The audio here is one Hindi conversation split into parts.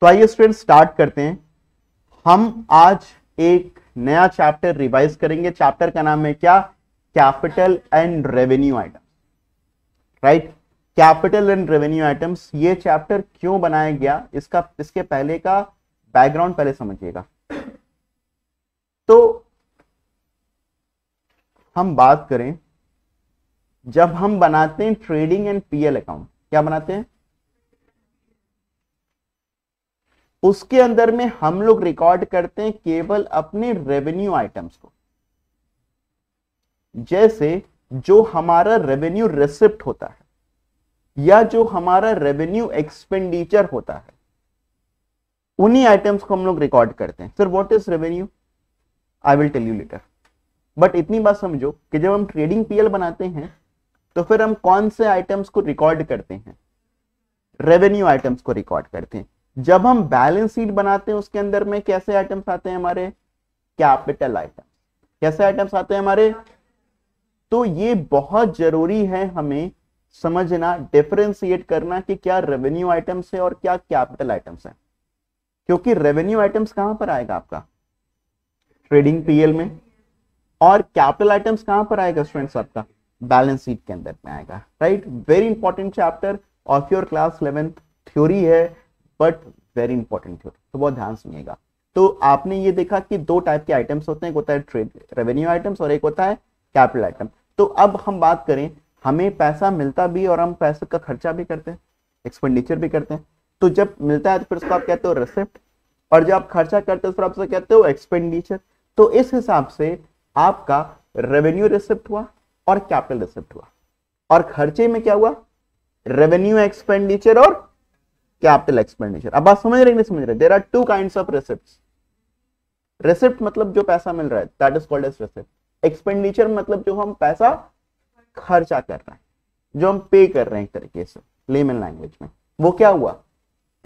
तो आइए स्टूडेंट स्टार्ट करते हैं हम आज एक नया चैप्टर रिवाइज करेंगे चैप्टर का नाम है क्या capital and revenue item right capital and revenue items ये चैप्टर क्यों बनाया गया इसका इसके पहले का बैकग्राउंड पहले समझिएगा तो हम बात करें जब हम बनाते हैं ट्रेडिंग एंड पीएल अकाउंट क्या बनाते हैं उसके अंदर में हम लोग रिकॉर्ड करते हैं केवल अपने रेवेन्यू आइटम्स को जैसे जो हमारा रेवेन्यू रिसिप्ट होता है या जो हमारा रेवेन्यू एक्सपेंडिचर होता है उन्हीं आइटम्स को हम लोग रिकॉर्ड करते हैं sir what is revenue I will tell you later but इतनी बात समझो कि जब हम ट्रेडिंग पीएल बनाते हैं तो फिर हम कौन से आइटम्स को रिकॉर्ड करते हैं रेवेन्यू आइटम्स को रिकॉर्ड करते हैं जब हम बैलेंस शीट बनाते हैं उसके अंदर में कैसे आइटम्स आते हैं हमारे कैपिटल आइटम कैसे आइटम्स आते हैं हमारे तो ये बहुत जरूरी है हमें समझना डिफ्रेंसिएट करना कि क्या रेवेन्यू आइटम्स है और क्या कैपिटल आइटम्स है क्योंकि रेवेन्यू आइटम्स कहां पर आएगा आपका ट्रेडिंग पीएल में और कैपिटल आइटम्स कहां पर आएगा स्टूडेंट्स आपका बैलेंस शीट के अंदर में आएगा right very important chapter of your class eleventh theory है बट वेरी इंपॉर्टेंट थ्योरी तो बहुत ध्यान सुनिएगा तो आपने ये देखा कि दो टाइप के आइटम्स होते हैं एक होता है ट्रेड रेवेन्यू आइटम्स और एक होता है कैपिटल आइटम तो अब हम बात करें हमें पैसा मिलता भी और हम पैसे का खर्चा भी करते हैं एक्सपेंडिचर भी करते हैं तो जब मिलता है तो फिर उसको आप कहते हो रिसिप्ट और जब आप खर्चा करते हो उस पर आप कहते हो एक्सपेंडिचर तो इस हिसाब से आपका रेवेन्यू रिसिप्ट हुआ और कैपिटल रिसिप्ट हुआ और खर्चे में क्या हुआ रेवेन्यू एक्सपेंडिचर और कैपिटल एक्सपेंडिचर अब बात समझ रहे नहीं समझ रहे there are two kind of receipt receipt मतलब जो पैसा मिल रहा है that is called as receipt expenditure मतलब जो हम पैसा खर्चा कर रहे हैं जो हम पे कर रहे हैं एक तरीके से लेमन लैंग्वेज में वो क्या हुआ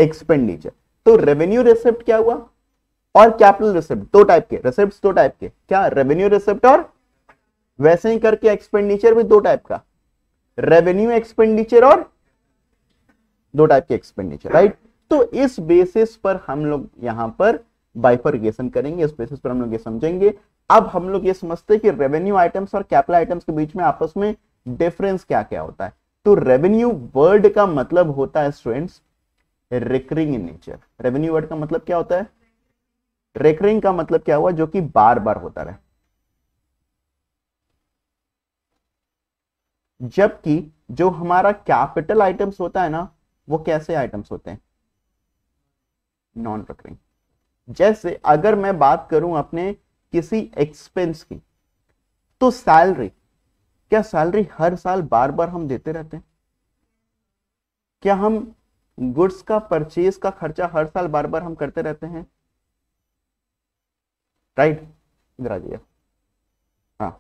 एक्सपेंडिचर तो रेवेन्यू रिसिप्ट क्या हुआ और कैपिटल रिसिप्ट दो टाइप के रिसिप्ट दो टाइप के क्या रेवेन्यू रिसिप्ट और वैसे ही करके एक्सपेंडिचर भी दो टाइप का रेवेन्यू एक्सपेंडिचर और दो टाइप के एक्सपेंडिचर राइट तो इस बेसिस पर हम लोग यहां पर बाइफर्गेशन करेंगे इस बेसिस पर हम लोग ये समझेंगे अब हम लोग ये समझते हैं कि रेवेन्यू आइटम्स और कैपिटल आइटम्स के बीच में आपस में डिफरेंस क्या क्या होता है तो रेवेन्यू वर्ड का मतलब होता है students recurring in nature revenue word का मतलब क्या होता है रिकरिंग का मतलब क्या हुआ जो कि बार बार होता रहे जबकि जो हमारा कैपिटल आइटम्स होता है ना वो कैसे आइटम्स होते हैं नॉन रिकरिंग जैसे अगर मैं बात करूं अपने किसी एक्सपेंस की तो सैलरी क्या सैलरी हर साल बार बार हम देते रहते हैं क्या हम गुड्स का परचेज का खर्चा हर साल बार बार हम करते रहते हैं राइट इधर आ जाइए हाँ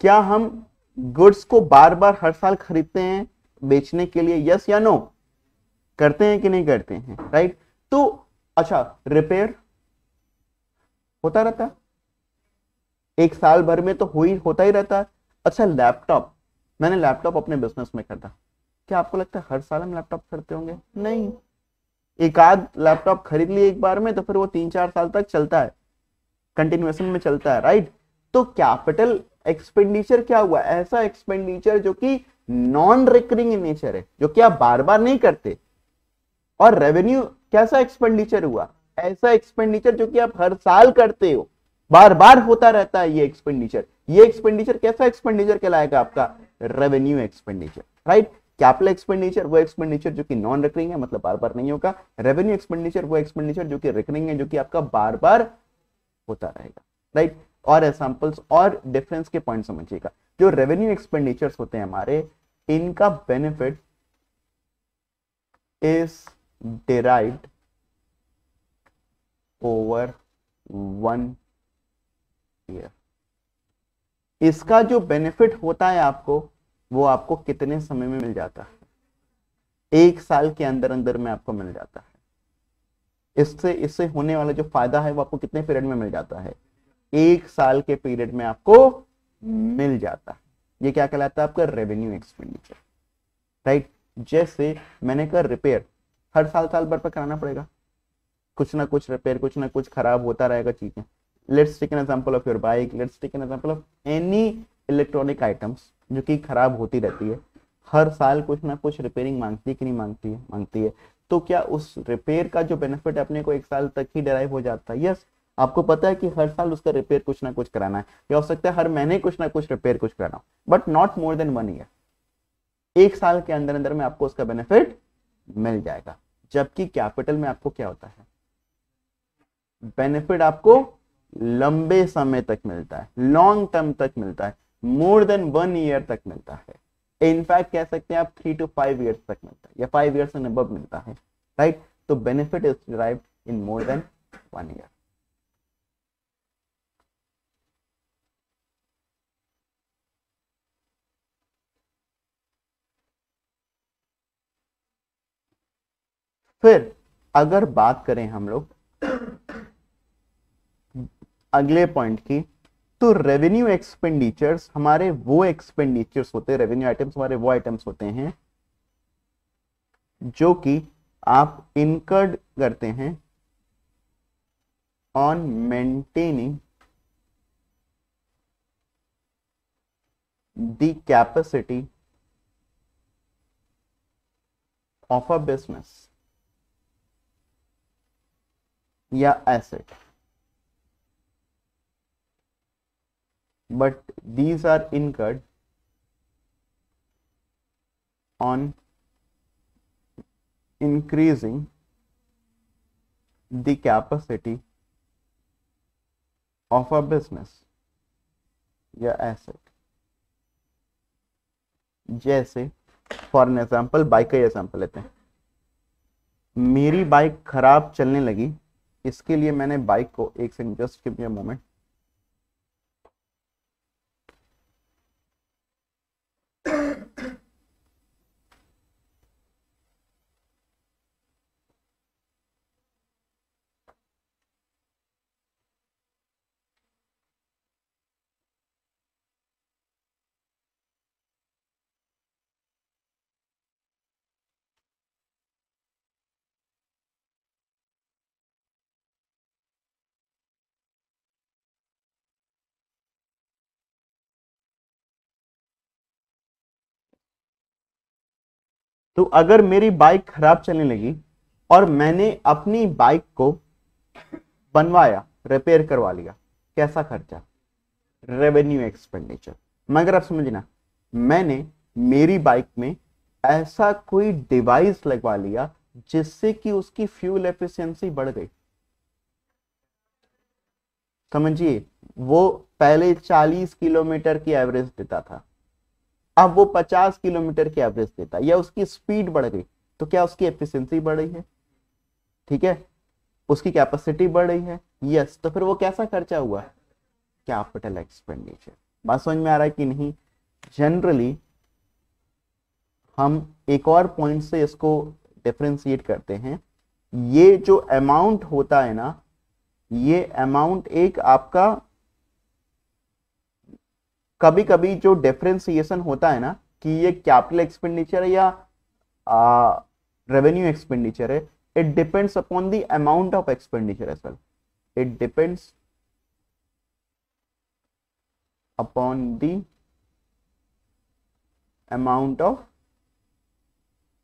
क्या हम गुड्स को बार बार हर साल खरीदते हैं बेचने के लिए यस या नो करते हैं कि नहीं करते हैं राइट तो अच्छा रिपेयर होता रहता एक साल भर में तो हो ही होता ही रहता है अच्छा लैपटॉप मैंने लैपटॉप अपने बिजनेस में खरीदा क्या आपको लगता है हर साल हम लैपटॉप खरीदते होंगे नहीं एक आध लैपटॉप खरीद लिए एक बार में तो फिर वो तीन चार साल तक चलता है कंटिन्यूएशन में चलता है राइट तो कैपिटल एक्सपेंडिचर क्या हुआ ऐसा एक्सपेंडिचर जो कि नॉन रिकरिंग इन नेचर है जो कि आप बार बार नहीं करते और रेवेन्यू कैसा एक्सपेंडिचर हुआ ऐसा एक्सपेंडिचर जो कि आप हर साल करते हो बार बार होता रहता है ये एक्सपेंडिचर ये एक्सपेंडिचर कैसा एक्सपेंडिचर कहलाएगा आपका revenue expenditure right capital expenditure वो एक्सपेंडिचर जो कि नॉन रिकरिंग है मतलब बार बार नहीं होगा रेवेन्यू एक्सपेंडिचर वो एक्सपेंडिचर जो कि रिकरिंग है जो कि आपका बार बार होता रहेगा राइट right? और एग्जाम्पल्स और डिफरेंस के पॉइंट समझिएगा जो रेवेन्यू एक्सपेंडिचर होते हैं हमारे इनका benefit is derive over one year इसका जो बेनिफिट होता है आपको वो आपको कितने समय में मिल जाता है एक साल के अंदर अंदर में आपको मिल जाता है इससे इससे होने वाला जो फायदा है वो आपको कितने पीरियड में मिल जाता है एक साल के पीरियड में आपको हम्म। मिल जाता है ये क्या कहलाता है आपका रेवेन्यू एक्सपेंडिचर राइट जैसे मैंने कहा रिपेयर हर साल साल भर पर कराना पड़ेगा कुछ ना कुछ रिपेयर कुछ ना कुछ खराब होता रहेगा चीजें let's take an example of your bike let's take an example of any electronic items जो कि खराब होती रहती है हर साल कुछ ना कुछ रिपेयरिंग मांगती है कि नहीं मांगती है मांगती है तो क्या उस रिपेयर का जो बेनिफिट अपने को एक साल तक ही डराइव हो जाता है यस आपको पता है कि हर साल उसका रिपेयर कुछ ना कुछ कराना है या हो सकता है हर महीने कुछ ना कुछ रिपेयर कुछ कराना हो but not more than one year एक साल के अंदर अंदर में आपको उसका बेनिफिट मिल जाएगा जबकि कैपिटल में आपको क्या होता है बेनिफिट आपको लंबे समय तक मिलता है लॉन्ग टर्म तक मिलता है मोर देन वन ईयर तक मिलता है इनफैक्ट कह सकते हैं आप थ्री टू फाइव ईयर्स तक मिलता है या फाइव ईयर्स से अबव मिलता है राइट right? तो benefit is derive in more than one year फिर अगर बात करें हम लोग अगले पॉइंट की तो रेवेन्यू एक्सपेंडिचर्स हमारे वो एक्सपेंडिचर्स होते हैं रेवेन्यू आइटम्स हमारे वो आइटम्स होते हैं जो कि आप इनकर्ड करते हैं on maintaining the capacity of a business या asset but these are incurred on increasing the capacity of a business या एसेट जैसे फॉर एन एग्जाम्पल बाइक का एग्जाम्पल लेते हैं मेरी बाइक खराब चलने लगी इसके लिए मैंने बाइक को एक second just give me a moment तो अगर मेरी बाइक खराब चलने लगी और मैंने अपनी बाइक को बनवाया रिपेयर करवा लिया कैसा खर्चा रेवेन्यू एक्सपेंडिचर मगर आप समझना मैंने मेरी बाइक में ऐसा कोई डिवाइस लगवा लिया जिससे कि उसकी फ्यूल एफिशिएंसी बढ़ गई समझिए वो पहले 40 किलोमीटर की एवरेज देता था अब वो 50 किलोमीटर की एवरेज देता है या उसकी स्पीड बढ़ गई तो क्या उसकी एफिशिएंसी बढ़ रही है ठीक है उसकी कैपेसिटी बढ़ रही है यस तो फिर वो कैसा खर्चा हुआ कैपिटल एक्सपेंडिचर बात समझ में आ रहा है कि नहीं जनरली हम एक और पॉइंट से इसको डिफ्रेंशिएट करते हैं ये जो अमाउंट होता है ना ये अमाउंट एक आपका कभी कभी जो डिफ्रेंसिएशन होता है ना कि ये कैपिटल एक्सपेंडिचर है या रेवेन्यू एक्सपेंडिचर है it depends upon the amount of expenditure as well it depends upon the amount of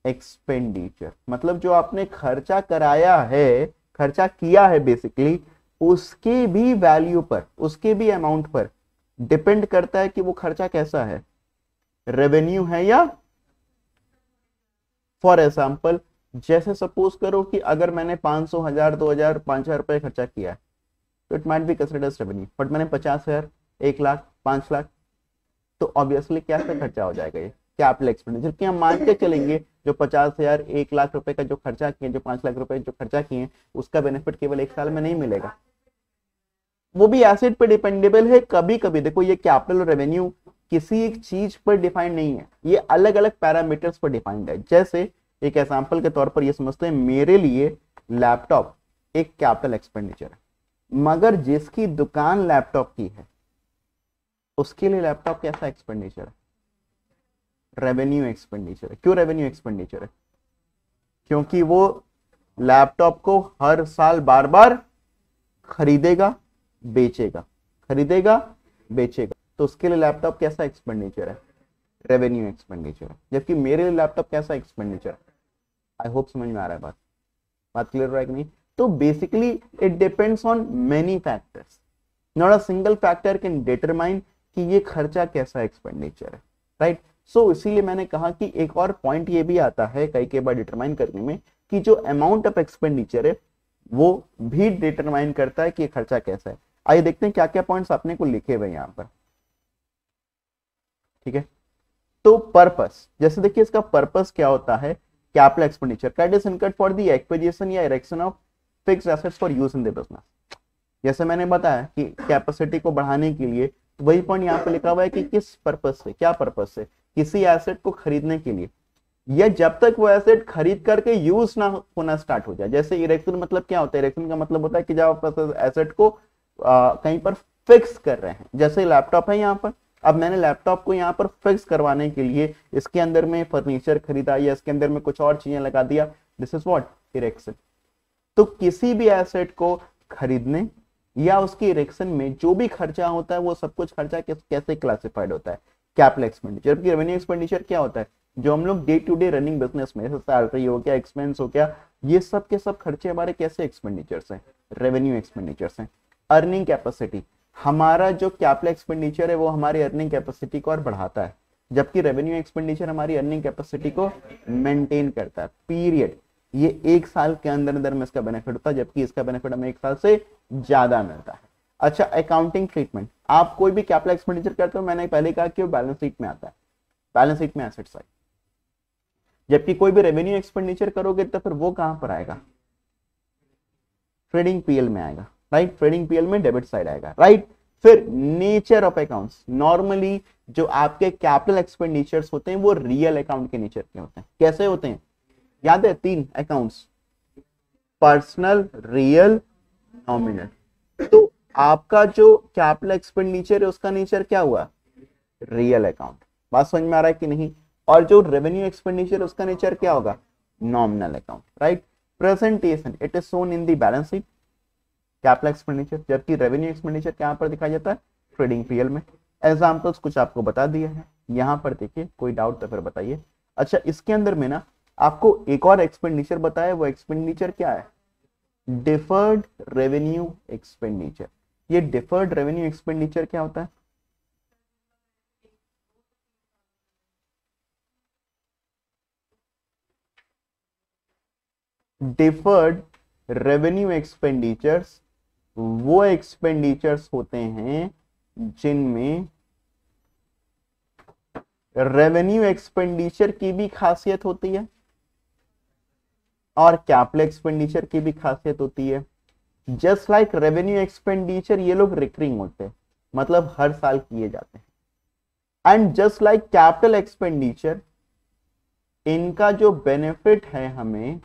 expenditure मतलब जो आपने खर्चा कराया है खर्चा किया है बेसिकली उसके भी वैल्यू पर उसके भी अमाउंट पर डिपेंड करता है कि वो खर्चा कैसा है रेवेन्यू है या फॉर एग्जाम्पल जैसे सपोज करो कि अगर मैंने पांच सौ हजार दो हजार पांच हजार रुपए खर्चा किया है तो it might be considers revenue but मैंने पचास हजार एक लाख पांच लाख तो ऑब्वियसली क्या खर्चा हो जाएगा ये कैपिटल एक्सपेंडिचर कि हम मान के चलेंगे जो पचास हजार एक लाख रुपए का जो खर्चा किए जो पांच लाख रुपए जो खर्चा किए उसका बेनिफिट केवल एक साल में नहीं मिलेगा वो भी एसेट पे डिपेंडेबल है कभी कभी देखो ये कैपिटल और रेवेन्यू किसी एक चीज पर डिफाइंड नहीं है ये अलग अलग पैरामीटर्स पर डिफाइंड है जैसे एक एग्जाम्पल के तौर पर ये समझते हैं मेरे लिए लैपटॉप एक कैपिटल एक्सपेंडिचर है मगर जिसकी दुकान लैपटॉप की है उसके लिए लैपटॉप कैसा एक्सपेंडिचर है रेवेन्यू एक्सपेंडिचर है क्यों रेवेन्यू एक्सपेंडिचर है क्योंकि वो लैपटॉप को हर साल बार बार खरीदेगा बेचेगा खरीदेगा बेचेगा तो उसके लिए लैपटॉप कैसा एक्सपेंडिचर है रेवेन्यू एक्सपेंडिचर है जबकि मेरे लिए लैपटॉप कैसा एक्सपेंडिचर है आई होप समझ में आ रहा है बात बात क्लियर रहा है कि नहीं तो basically it depends on many factors not a single factor can determine कि ये खर्चा कैसा एक्सपेंडिचर है राइट right? सो so, इसीलिए मैंने कहा कि एक और पॉइंट ये भी आता है कई कई बार डिटरमाइन करने में कि जो अमाउंट ऑफ एक्सपेंडिचर है वो भी डिटरमाइन करता है कि खर्चा कैसा है आइए देखते हैं क्या क्या पॉइंट्स अपने को लिखे हुए यहाँ पर ठीक है तो पर्पस जैसे देखिए इसका पर्पस क्या होता है capital expenditure that is incurred for the acquisition या erection of fix assets for use in the business जैसे मैंने बताया कि कैपेसिटी को बढ़ाने के लिए तो वही पॉइंट यहाँ पे लिखा हुआ है कि किस पर्पस से क्या पर्पस से किसी एसेट को खरीदने के लिए या जब तक वो एसेट खरीद करके यूज ना होना स्टार्ट हो जाए जैसे इरेक्शन मतलब क्या होता है इरेक्शन का मतलब होता है कि जब आप एसेट को आ, कहीं पर फिक्स कर रहे हैं जैसे लैपटॉप है यहाँ पर अब मैंने लैपटॉप को यहाँ पर फिक्स करवाने के लिए इसके अंदर में फर्नीचर खरीदा या इसके अंदर में कुछ और चीजें लगा दिया दिस इज वॉट इरेक्शन तो किसी भी एसेट को खरीदने या उसकी इरेक्शन में जो भी खर्चा होता है वो सब कुछ खर्चा कैसे क्लासिफाइड होता है कैपिटल एक्सपेंडिचर की रेवेन्यू एक्सपेंडिचर क्या होता है जो हम लोग day to day running business में सैलरी हो गया एक्सपेंस हो गया ये सब के सब खर्चे हमारे कैसे एक्सपेंडिचर्स हैं रेवेन्यू एक्सपेंडिचर्स हैं अर्निंग कैपेसिटी हमारा जो कैपिटल एक्सपेंडिचर है वो हमारी अर्निंग कैपेसिटी को और बढ़ाता है जबकि रेवेन्यू एक्सपेंडिचर हमारी अर्निंग कैपेसिटी को मेंटेन करता है पीरियड ये एक साल के अंदर अंदर में इसका बेनिफिट होता है जबकि इसका बेनिफिट हमें एक साल से ज्यादा मिलता है अच्छा अकाउंटिंग ट्रीटमेंट आप कोई भी कैपिटल एक्सपेंडिचर करते हो मैंने पहले कहा कि वो बैलेंस शीट में आता है बैलेंस शीट में एसेट साइड जबकि कोई भी रेवेन्यू एक्सपेंडिचर करोगे तो फिर वो कहां पर आएगा ट्रेडिंग पीएल में आएगा राइट ट्रेडिंग पीएल में डेबिट साइड आएगा राइट फिर नेचर ऑफ अकाउंट्स नॉर्मली जो आपके कैपिटल एक्सपेंडिचर होते हैं वो रियल अकाउंट के नेचर के होते हैं कैसे होते हैं याद है तीन अकाउंट्स पर्सनल रियल नॉमिनल तो आपका जो कैपिटल एक्सपेंडिचर है उसका नेचर क्या हुआ रियल अकाउंट बात समझ में आ रहा है कि नहीं और जो रेवेन्यू एक्सपेंडिचर उसका नेचर क्या होगा nominal account right presentation it is shown in the balance sheet capital expenditure जबकि रेवेन्यू एक्सपेंडिचर यहाँ पर दिखाया जाता है ट्रेडिंग पीएल में एग्जाम्पल्स कुछ आपको बता दिए हैं यहाँ पर देखिए कोई डाउट तो फिर बताइए अच्छा इसके अंदर में ना आपको एक और एक्सपेंडिचर बताया वो एक्सपेंडिचर क्या है डिफर्ड रेवेन्यू एक्सपेंडिचर ये डिफर्ड रेवेन्यू एक्सपेंडिचर क्या होता है डिफर्ड रेवेन्यू एक्सपेंडिचर्स वो एक्सपेंडिचर्स होते हैं जिनमें रेवेन्यू एक्सपेंडिचर की भी खासियत होती है और कैपिटल एक्सपेंडिचर की भी खासियत होती है जस्ट लाइक रेवेन्यू एक्सपेंडिचर ये लोग रिकरिंग होते हैं मतलब हर साल किए जाते हैं and just like capital expenditure इनका जो बेनिफिट है हमें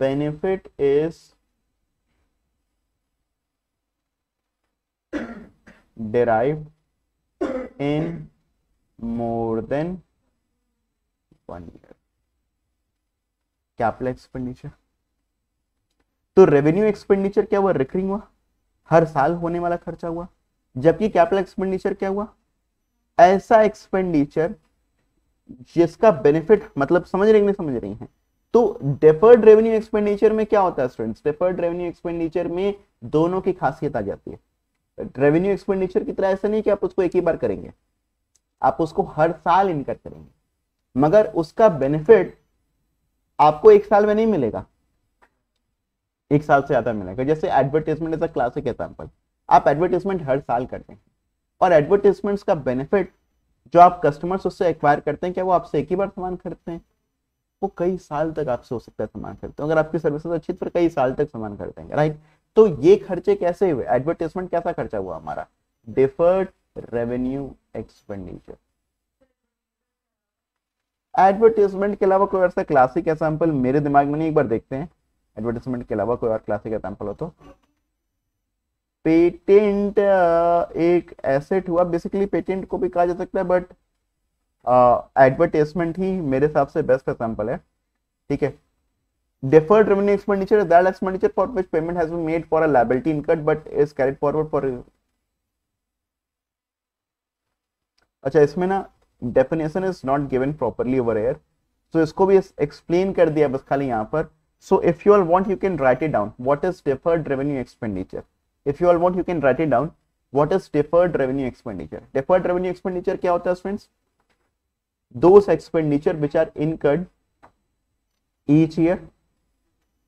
benefit is derived in more than one year capital expenditure तो रेवेन्यू एक्सपेंडिचर क्या हुआ रिकरिंग हुआ हर साल होने वाला खर्चा हुआ जबकि कैपिटल एक्सपेंडिचर क्या हुआ ऐसा एक्सपेंडिचर जिसका बेनिफिट मतलब समझ रहे नहीं समझ रही हैं तो डेफर्ड रेवेन्यू एक्सपेंडिचर में क्या होता है स्टूडेंट्स डेफर्ड रेवेन्यू एक्सपेंडिचर में दोनों की खासियत आ जाती है रेवेन्यू एक्सपेंडिचर की तरह ऐसा नहीं कि आप उसको एक ही बार करेंगे आप उसको हर साल इनकट करेंगे मगर उसका बेनिफिट आपको एक साल में नहीं मिलेगा एक साल से ज्यादा मिलेगा जैसे advertisement is a classic example आप एडवर्टीजमेंट हर साल करते हैं और एडवर्टीजमेंट का बेनिफिट जो आप कस्टमर्स उससे एक्वायर करते हैं क्या वो आपसे एक ही बार सामान खरीदते हैं वो कई साल तक आपसे हो सकता है सामान खरीदते हैं अगर आपकी सर्विसेज अच्छी तो कई साल तक सामान खरीदेंगे राइट तो ये खर्चे कैसे हुए एडवर्टीजमेंट कैसा खर्चा हुआ हमारा डिफर्ड रेवेन्यू एक्सपेंडिचर एडवर्टीजमेंट के अलावा कोई और सा क्लासिक एग्जाम्पल मेरे दिमाग में नहीं एक बार देखते हैं एडवर्टीजमेंट के अलावा कोई और क्लासिक एग्जाम्पल हो तो पेटेंट एक एसेट हुआ बेसिकली पेटेंट को भी कहा जा सकता है बट एडवर्टीजमेंट ही मेरे हिसाब से बेस्ट एग्जाम्पल है ठीक है deferred revenue expenditure is that expenditure for which payment has been made for a liability incurred but is carried forward for अच्छा इसमें ना definition is not given properly over here so इसको भी एक्सप्लेन कर दिया बस खाली यहां पर so if you all want you can write it down what is deferred revenue expenditure if you all want you can write it down what is deferred revenue expenditure deferred revenue expenditure क्या होता है friends those expenditures which are incurred each year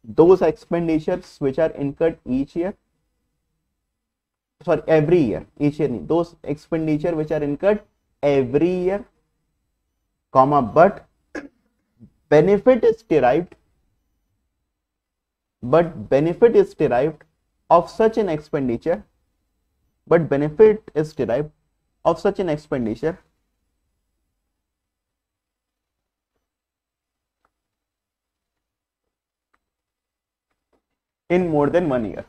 those expenditures which are incurred each year sorry every year each year those expenditure which are incurred every year comma but benefit is derived but benefit is derived of such an expenditure but benefit is derived of such an expenditure in more than one year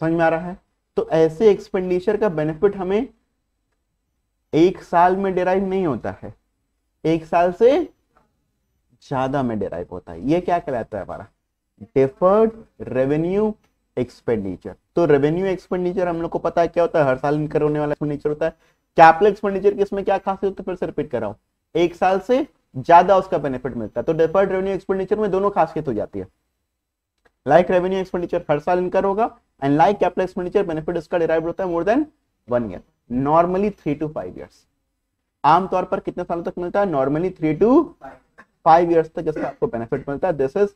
समझ में आ रहा है तो ऐसे एक्सपेंडिचर का बेनिफिट हमें एक साल में डेराइव नहीं होता है एक साल से ज्यादा में डिराइव होता है ये क्या कहलाता है हमारा डिफर्ड रेवेन्यू एक्सपेंडिचर तो रेवेन्यू एक्सपेंडिचर हम लोग को पता है क्या होता है हर साल इनकर होने वाला एक्सपेंडिचर होता है कैपिटल एक्सपेंडिचर के इसमें क्या खासियत तो फिर से रिपीट कर रहा हूं एक साल से ज्यादा उसका बेनिफिट मिलता है तो डिफर्ड रेवेन्यू एक्सपेंडिचर में दोनों खासियत हो जाती है लाइक रेवेन्यू एक्सपेंडिचर हर साल इनकर होगा and like capital expenditure benefit इसका डिराइव होता है more than one year normally three to five years आमतौर पर कितने सालों तक मिलता है normally three to five years तक इसका आपको बेनिफिट मिलता है this is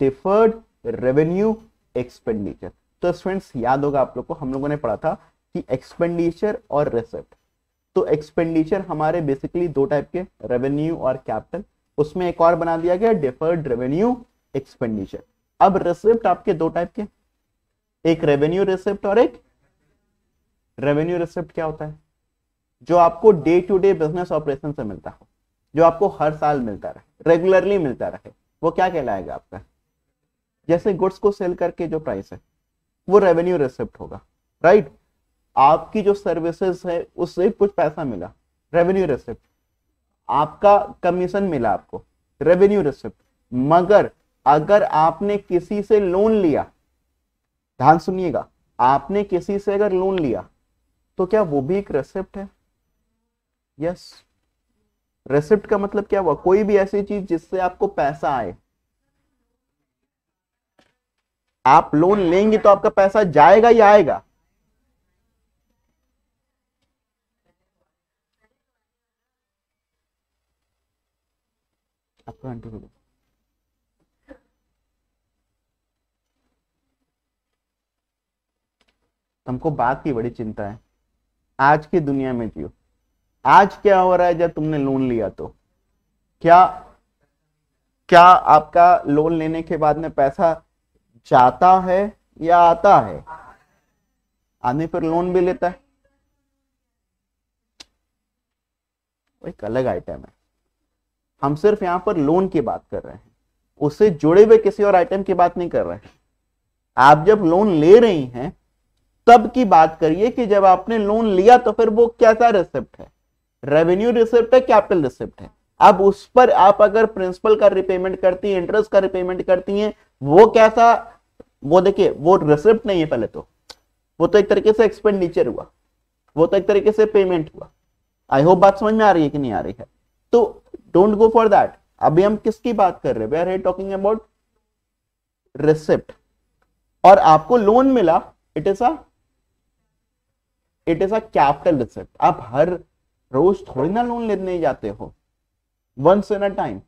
deferred revenue expenditure तो फ्रेंड्स याद होगा आप लोग को हम लोगों ने पढ़ा था कि एक्सपेंडिचर और रिसिप्ट तो एक्सपेंडिचर हमारे बेसिकली दो टाइप के रेवेन्यू और कैपिटल उसमें एक और बना दिया गया डिफर्ड रेवेन्यू एक्सपेंडिचर अब रिसिप्ट आपके दो टाइप के एक रेवेन्यू रिसिप्ट और एक रेवेन्यू रिसिप्ट क्या होता है जो आपको day to day business operation से मिलता हो जो आपको हर साल मिलता रहे रेगुलरली मिलता रहे वो क्या कहलाएगा आपका जैसे गुड्स को सेल करके जो प्राइस है वो रेवेन्यू रिसिप्ट होगा राइट आपकी जो सर्विसेज है उससे कुछ पैसा मिला रेवेन्यू रिसिप्ट आपका कमीशन मिला आपको रेवेन्यू रिसिप्ट मगर अगर आपने किसी से लोन लिया ध्यान सुनिएगा आपने किसी से अगर लोन लिया तो क्या वो भी एक रेसिप्ट है यस रेसिप्ट का मतलब क्या हुआ कोई भी ऐसी चीज जिससे आपको पैसा आए आप लोन लेंगे तो आपका पैसा जाएगा या आएगा upper to below. तुमको बात की बड़ी चिंता है आज की दुनिया में जियो आज क्या हो रहा है जब तुमने लोन लिया तो क्या क्या आपका लोन लेने के बाद में पैसा जाता है या आता है आने पर लोन भी लेता है एक अलग आइटम है हम सिर्फ यहां पर लोन की बात कर रहे हैं उससे जुड़े हुए किसी और आइटम की बात नहीं कर रहे हैं आप जब लोन ले रही हैं तब की बात करिए कि जब आपने लोन लिया तो फिर वो कैसा रिसिप्ट है रेवेन्यू रिसिप्ट है कैपिटल रिसिप्ट है अब उस पर आप अगर प्रिंसिपल का रिपेमेंट करती हैं इंटरेस्ट का रिपेमेंट करती हैं वो कैसा वो देखिए वो रिसिप्ट नहीं है पहले तो वो तो एक तरीके से एक्सपेंडिचर हुआ वो तो एक तरीके से पेमेंट हुआ आई होप बात समझ में आ रही है कि नहीं आ रही है तो डोंट गो फॉर दैट अभी हम किसकी बात कर रहे हैं टॉकिंग अबाउट रिसिप्ट और आपको लोन मिला it is a it is a capital receipt आप हर रोज थोड़ी ना लोन लेने जाते हो once in a time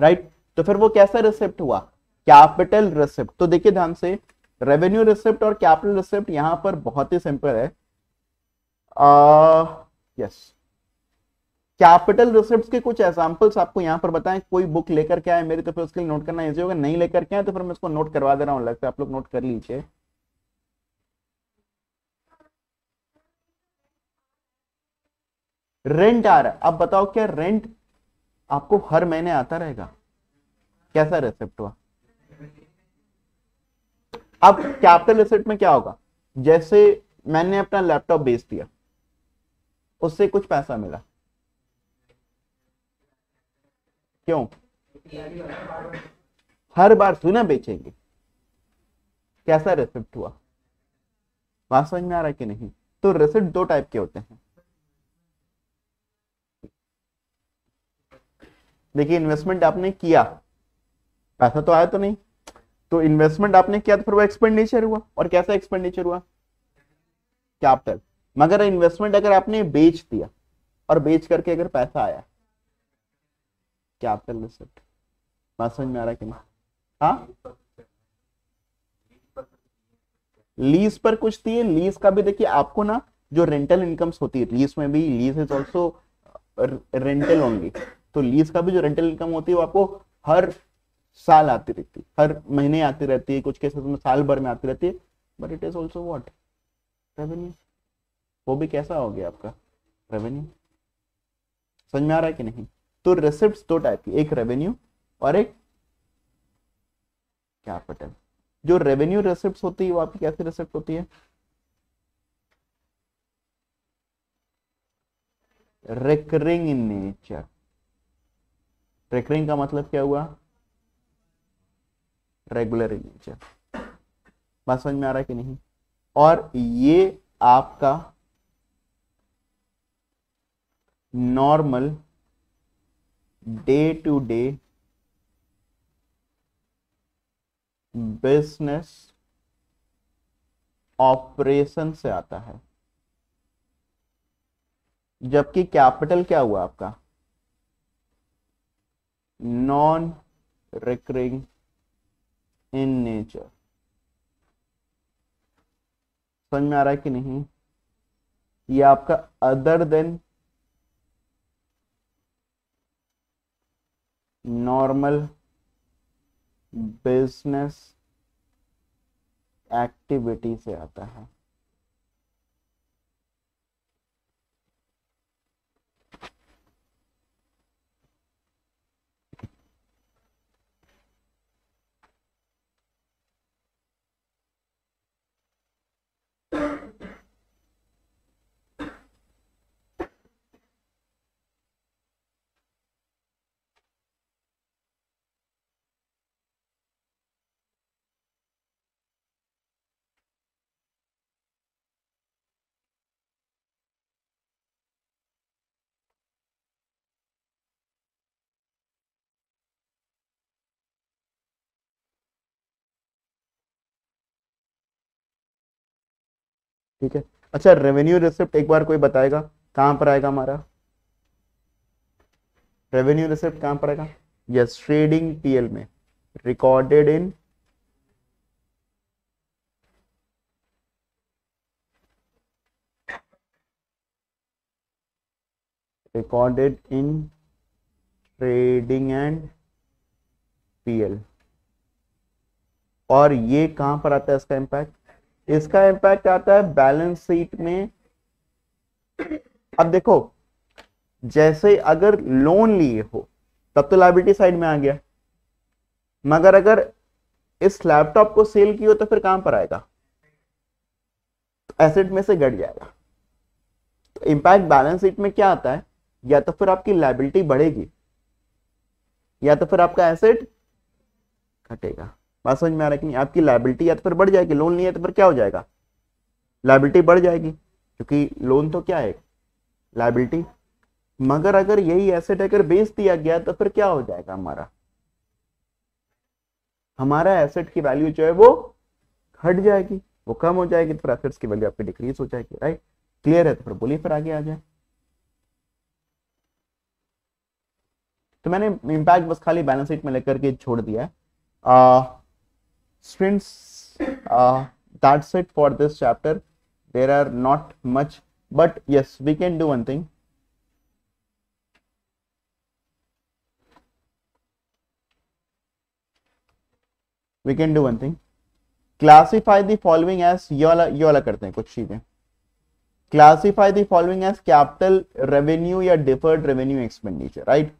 right तो फिर वो कैसा रिसिप्ट हुआ कैपिटल रिसिप्ट तो देखिए ध्यान से रेवेन्यू रिसिप्ट और कैपिटल रिसिप्ट यहां पर बहुत ही सिंपल है yes uh, yes. Capital receipt के कुछ एग्जाम्पल्स आपको यहाँ पर बताएं कोई बुक लेकर के आए मेरी तो फिर उसके लिए नोट करना ईजी होगा नहीं लेकर के आए तो फिर मैं उसको नोट करवा दे रहा हूँ लगता है आप लोग नोट कर लीजिए रेंट आ रहा है अब बताओ क्या रेंट आपको हर महीने आता रहेगा कैसा रिसिप्ट हुआ अब कैपिटल रिसिप्ट में क्या होगा जैसे मैंने अपना लैपटॉप बेच दिया उससे कुछ पैसा मिला क्यों हर बार सुना बेचेंगे कैसा रिसिप्ट हुआ बात समझ में आ रहा है कि नहीं तो रिसिप्ट दो टाइप के होते हैं देखिए इन्वेस्टमेंट आपने किया पैसा तो आया तो नहीं तो इन्वेस्टमेंट आपने किया तो फिर वो एक्सपेंडिचर हुआ और कैसा एक्सपेंडिचर हुआ कैपिटल मगर इन्वेस्टमेंट अगर आपने बेच दिया और बेच करके अगर पैसा आया क्या आप कैपिटल रिसिप्ट बात समझ में आ रहा है कि नहीं हाँ लीज पर कुछ थी लीज का भी देखिए आपको ना जो रेंटल इनकम्स होती है लीज में भी lease is also rental only तो लीज का भी जो रेंटल इनकम होती है वो आपको हर साल आती रहती है हर महीने आती रहती है कुछ केसेस में साल भर में आती रहती है but it is also what revenue वो भी कैसा हो गया आपका रेवेन्यू समझ में आ रहा है कि नहीं तो रिसिप्ट दो टाइप की एक रेवेन्यू और एक कैपिटल जो रेवेन्यू रिसिप्ट होती है वो आपकी कैसी रिसिप्ट होती है रिकरिंग इन नेचर रिकरिंग का मतलब क्या हुआ रेगुलर इन नेचर बात समझ में आ रहा है कि नहीं और ये आपका normal day to day business operation से आता है जबकि कैपिटल क्या हुआ आपका नॉन रिकरिंग इन नेचर समझ में आ रहा है कि नहीं ये आपका other than normal business activity से आता है ठीक है अच्छा रेवेन्यू रिसिप्ट एक बार कोई बताएगा कहां पर आएगा हमारा रेवेन्यू रिसिप्ट कहां पर आएगा यस ट्रेडिंग पीएल में recorded in recorded in trading and PL और ये कहां पर आता है इसका इंपैक्ट इसका इंपैक्ट आता है बैलेंस शीट में अब देखो जैसे अगर लोन लिए हो तब तो लाइबिलिटी साइड में आ गया मगर अगर इस लैपटॉप को सेल की हो तो फिर काम पर आएगा तो एसेट में से घट जाएगा तो इंपैक्ट बैलेंस शीट में क्या आता है या तो फिर आपकी लाइबिलिटी बढ़ेगी या तो फिर आपका एसेट घटेगा बात समझ में आ रहा है कि नहीं आपकी लाइबिलिटी या तो फिर बढ़ जाएगी लोन लिया तो फिर क्या हो जाएगा लाइबिलिटी बढ़ जाएगी क्योंकि लोन तो क्या है लाइबिलिटी मगर अगर यही एसेट अगर बेच दिया गया तो फिर क्या हो जाएगा हमारा हमारा एसेट की वैल्यू जो है वो घट जाएगी वो कम हो जाएगी तो फिर एसेट्स की वैल्यू आपकी डिक्रीज हो जाएगी राइट क्लियर है तो फिर बोलिए फिर आगे आ जाए तो मैंने इम्पैक्ट बस खाली बैलेंस शीट में लेकर के छोड़ दिया है students uh, that's it for this chapter there are not much but yes we can do one thing we can do one thing classify the following as ये वाला ये वाला करते हैं कुछ चीजें classify the following as capital revenue या डिफर्ड रेवेन्यू एक्सपेंडिचर राइट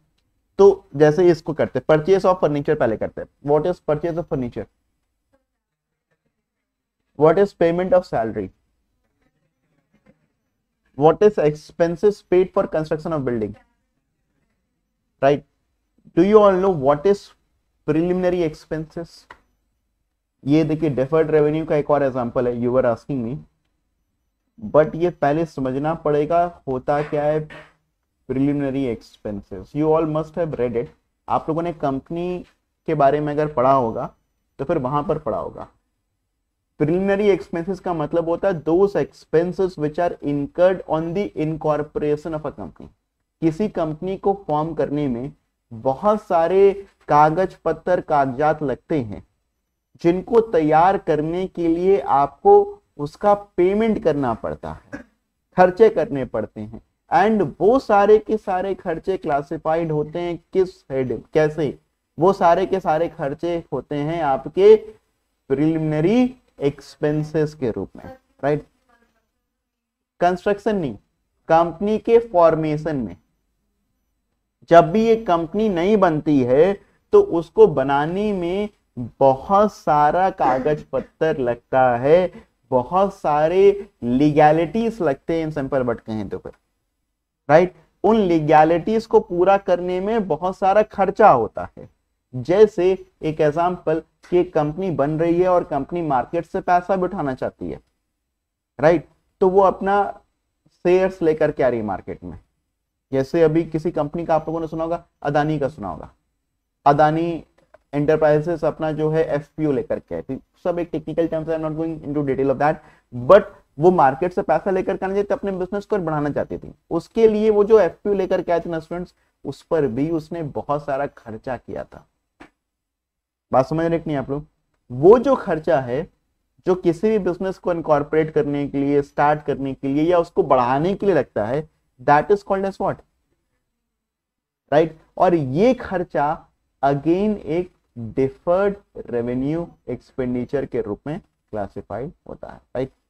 तो जैसे इसको करते हैं परचेज ऑफ फर्नीचर पहले करते हैं what is purchase of furniture what is payment of salary what is expenses paid for construction of building right do you all know what is preliminary expenses ये देखिए डेफर्ड रेवेन्यू का एक और एग्जांपल है you are asking me but ये पहले समझना पड़ेगा होता क्या है preliminary expenses you all must have read it आप लोगों ने कंपनी के बारे में अगर पढ़ा होगा तो फिर वहां पर पढ़ा होगा प्रिलिमिनरी एक्सपेंसिस का मतलब होता है दो expenses which are incurred on the incorporation of a company किसी कंपनी को फॉर्म करने में बहुत सारे कागज पत्र कागजात लगते हैं जिनको तैयार करने के लिए आपको उसका पेमेंट करना पड़ता है खर्चे करने पड़ते हैं एंड वो सारे के सारे खर्चे क्लासिफाइड होते हैं किस हेड कैसे वो सारे के सारे खर्चे होते हैं आपके प्रिलिमिनरी एक्सपेंसेस के रूप में राइट कंस्ट्रक्शन नहीं कंपनी के फॉर्मेशन में जब भी ये कंपनी नहीं बनती है तो उसको बनाने में बहुत सारा कागज पत्थर लगता है बहुत सारे लीगैलिटीज लगते हैं सिंपल बट कहें तो फिर राइट उन लीगैलिटीज को पूरा करने में बहुत सारा खर्चा होता है जैसे एक एग्जाम्पल कि कंपनी बन रही है और कंपनी मार्केट से पैसा भी उठाना चाहती है राइट तो वो अपना शेयर्स लेकर के आ रही है मार्केट में जैसे अभी किसी कंपनी का आप लोगों ने सुना होगा अदानी का सुना होगा अदानी एंटरप्राइजेस अपना जो है एफ लेकर के आई सब एक technical terms I not going into detail of that but वो मार्केट से पैसा लेकर करना चाहते अपने बिजनेस को बढ़ाना चाहती थी उसके लिए वो जो एफ लेकर के आए थे ना स्टूडेंट्स उस पर भी उसने बहुत सारा खर्चा किया था बात समझ रहे नहीं आप लोग वो जो खर्चा है जो किसी भी बिजनेस को इनकॉर्पोरेट करने के लिए स्टार्ट करने के लिए या उसको बढ़ाने के लिए लगता है that is called as what right और ये खर्चा अगेन एक डिफर्ड रेवेन्यू एक्सपेंडिचर के रूप में क्लासिफाइड होता है राइट right?